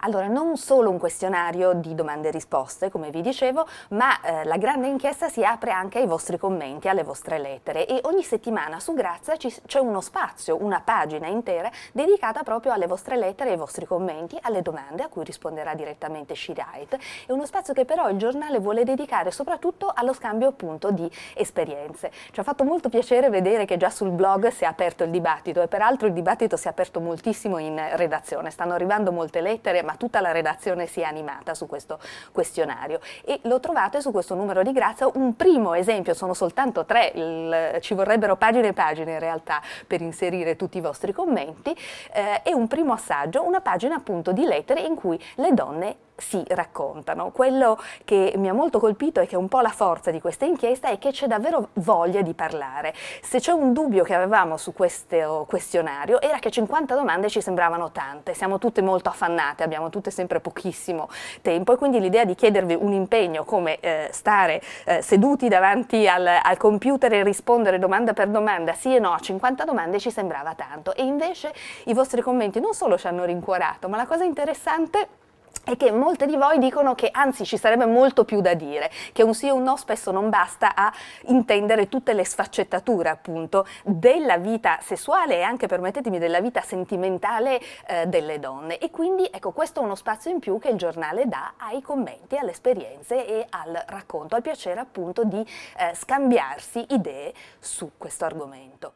Allora, non solo un questionario di domande e risposte, come vi dicevo, ma eh, la grande inchiesta si apre anche ai vostri commenti, alle vostre lettere e ogni settimana su Grazia c'è uno spazio, una pagina intera dedicata proprio alle vostre lettere, ai vostri commenti, alle domande a cui risponderà direttamente Shirite. È uno spazio che però il giornale vuole dedicare soprattutto allo scambio appunto di esperienze. Ci ha fatto molto piacere vedere che già sul blog si è aperto il dibattito e peraltro il dibattito si è aperto moltissimo in redazione, stanno arrivando molte lettere ma tutta la redazione si è animata su questo questionario e lo trovate su questo numero di grazia un primo esempio, sono soltanto tre, il, ci vorrebbero pagine e pagine in realtà per inserire tutti i vostri commenti, eh, e un primo assaggio, una pagina appunto di lettere in cui le donne si raccontano. Quello che mi ha molto colpito e che è un po' la forza di questa inchiesta è che c'è davvero voglia di parlare. Se c'è un dubbio che avevamo su questo questionario era che 50 domande ci sembravano tante, siamo tutte molto affannate, abbiamo tutte sempre pochissimo tempo e quindi l'idea di chiedervi un impegno come eh, stare eh, seduti davanti al, al, computer e rispondere domanda per domanda sì e no a 50 domande ci sembrava tanto e invece i vostri commenti non solo ci hanno rincuorato ma la cosa interessante è che molte di voi dicono che anzi ci sarebbe molto più da dire, che un sì o un no spesso non basta a intendere tutte le sfaccettature appunto della vita sessuale e anche permettetemi della vita sentimentale eh, delle donne e quindi ecco questo è uno spazio in più che il giornale dà ai commenti, alle esperienze e al racconto, al piacere appunto di eh, scambiarsi idee su questo argomento.